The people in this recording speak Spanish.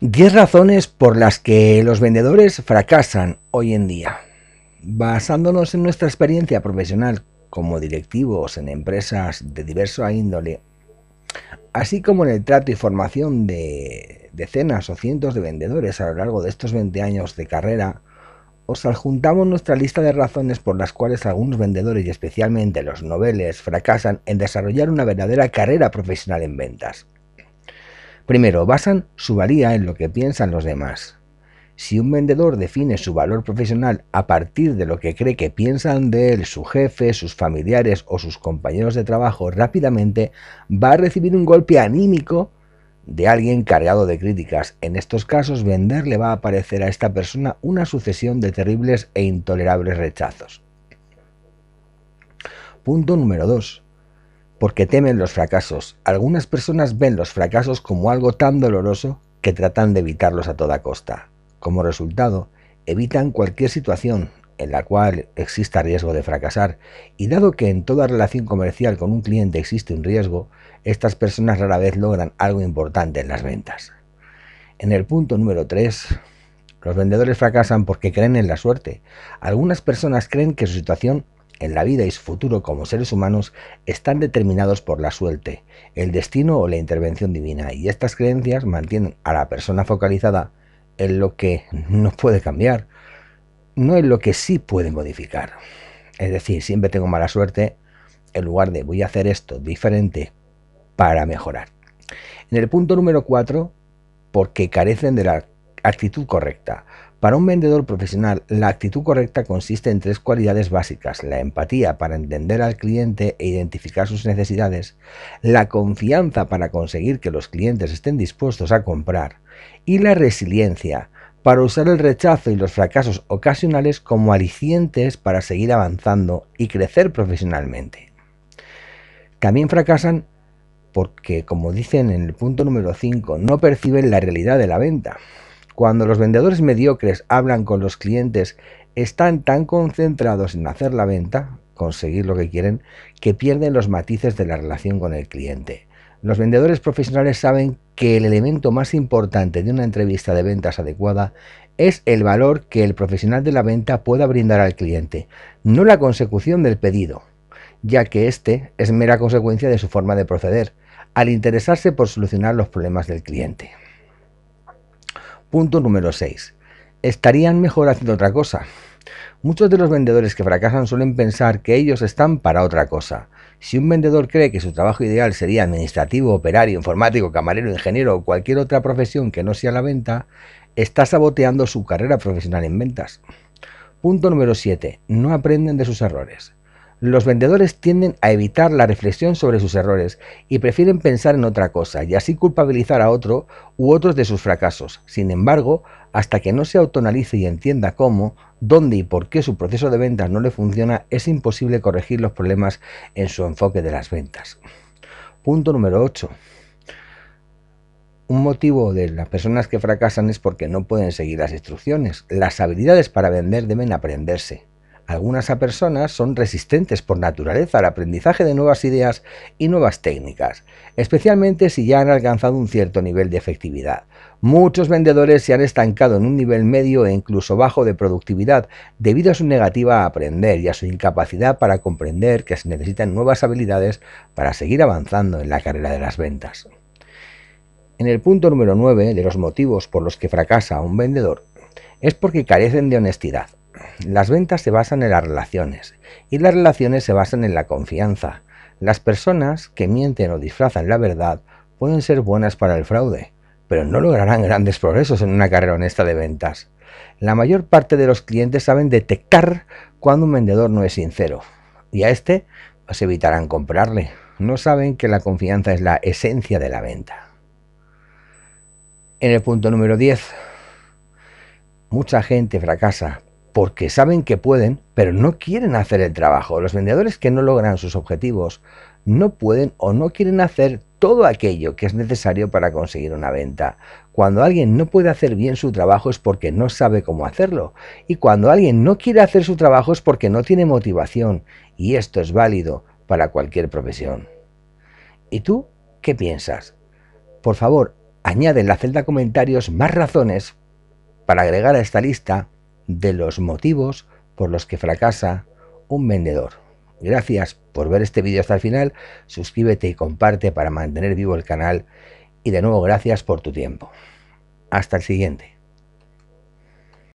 10 razones por las que los vendedores fracasan hoy en día. Basándonos en nuestra experiencia profesional como directivos en empresas de diversa índole, así como en el trato y formación de decenas o cientos de vendedores a lo largo de estos 20 años de carrera, os adjuntamos nuestra lista de razones por las cuales algunos vendedores y especialmente los noveles fracasan en desarrollar una verdadera carrera profesional en ventas. Primero, basan su valía en lo que piensan los demás. Si un vendedor define su valor profesional a partir de lo que cree que piensan de él su jefe, sus familiares o sus compañeros de trabajo, rápidamente va a recibir un golpe anímico de alguien cargado de críticas. En estos casos, vender le va a aparecer a esta persona una sucesión de terribles e intolerables rechazos. Punto número 2 porque temen los fracasos. Algunas personas ven los fracasos como algo tan doloroso que tratan de evitarlos a toda costa. Como resultado, evitan cualquier situación en la cual exista riesgo de fracasar, y dado que en toda relación comercial con un cliente existe un riesgo, estas personas rara vez logran algo importante en las ventas. En el punto número 3, los vendedores fracasan porque creen en la suerte. Algunas personas creen que su situación en la vida y su futuro como seres humanos están determinados por la suerte, el destino o la intervención divina, y estas creencias mantienen a la persona focalizada en lo que no puede cambiar, no en lo que sí puede modificar. Es decir, siempre tengo mala suerte en lugar de voy a hacer esto diferente para mejorar. En el punto número 4, porque carecen de la actitud correcta. Para un vendedor profesional, la actitud correcta consiste en tres cualidades básicas, la empatía para entender al cliente e identificar sus necesidades, la confianza para conseguir que los clientes estén dispuestos a comprar y la resiliencia para usar el rechazo y los fracasos ocasionales como alicientes para seguir avanzando y crecer profesionalmente. También fracasan porque, como dicen en el punto número 5, no perciben la realidad de la venta. Cuando los vendedores mediocres hablan con los clientes, están tan concentrados en hacer la venta, conseguir lo que quieren, que pierden los matices de la relación con el cliente. Los vendedores profesionales saben que el elemento más importante de una entrevista de ventas adecuada es el valor que el profesional de la venta pueda brindar al cliente, no la consecución del pedido, ya que éste es mera consecuencia de su forma de proceder, al interesarse por solucionar los problemas del cliente. Punto número 6. Estarían mejor haciendo otra cosa. Muchos de los vendedores que fracasan suelen pensar que ellos están para otra cosa. Si un vendedor cree que su trabajo ideal sería administrativo, operario, informático, camarero, ingeniero o cualquier otra profesión que no sea la venta, está saboteando su carrera profesional en ventas. Punto número 7. No aprenden de sus errores. Los vendedores tienden a evitar la reflexión sobre sus errores y prefieren pensar en otra cosa y así culpabilizar a otro u otros de sus fracasos. Sin embargo, hasta que no se autonalice y entienda cómo, dónde y por qué su proceso de ventas no le funciona, es imposible corregir los problemas en su enfoque de las ventas. Punto número 8 un motivo de las personas que fracasan es porque no pueden seguir las instrucciones. Las habilidades para vender deben aprenderse. Algunas personas son resistentes por naturaleza al aprendizaje de nuevas ideas y nuevas técnicas, especialmente si ya han alcanzado un cierto nivel de efectividad. Muchos vendedores se han estancado en un nivel medio e incluso bajo de productividad debido a su negativa a aprender y a su incapacidad para comprender que se necesitan nuevas habilidades para seguir avanzando en la carrera de las ventas. En el punto número 9 de los motivos por los que fracasa un vendedor es porque carecen de honestidad. Las ventas se basan en las relaciones y las relaciones se basan en la confianza. Las personas que mienten o disfrazan la verdad pueden ser buenas para el fraude, pero no lograrán grandes progresos en una carrera honesta de ventas. La mayor parte de los clientes saben detectar cuando un vendedor no es sincero, y a este se pues, evitarán comprarle. No saben que la confianza es la esencia de la venta. En el punto número 10, mucha gente fracasa porque saben que pueden, pero no quieren hacer el trabajo. Los vendedores que no logran sus objetivos no pueden o no quieren hacer todo aquello que es necesario para conseguir una venta. Cuando alguien no puede hacer bien su trabajo es porque no sabe cómo hacerlo. Y cuando alguien no quiere hacer su trabajo es porque no tiene motivación. Y esto es válido para cualquier profesión. ¿Y tú qué piensas? Por favor, añade en la celda comentarios más razones para agregar a esta lista de los motivos por los que fracasa un vendedor. Gracias por ver este vídeo hasta el final, suscríbete y comparte para mantener vivo el canal y de nuevo gracias por tu tiempo. Hasta el siguiente.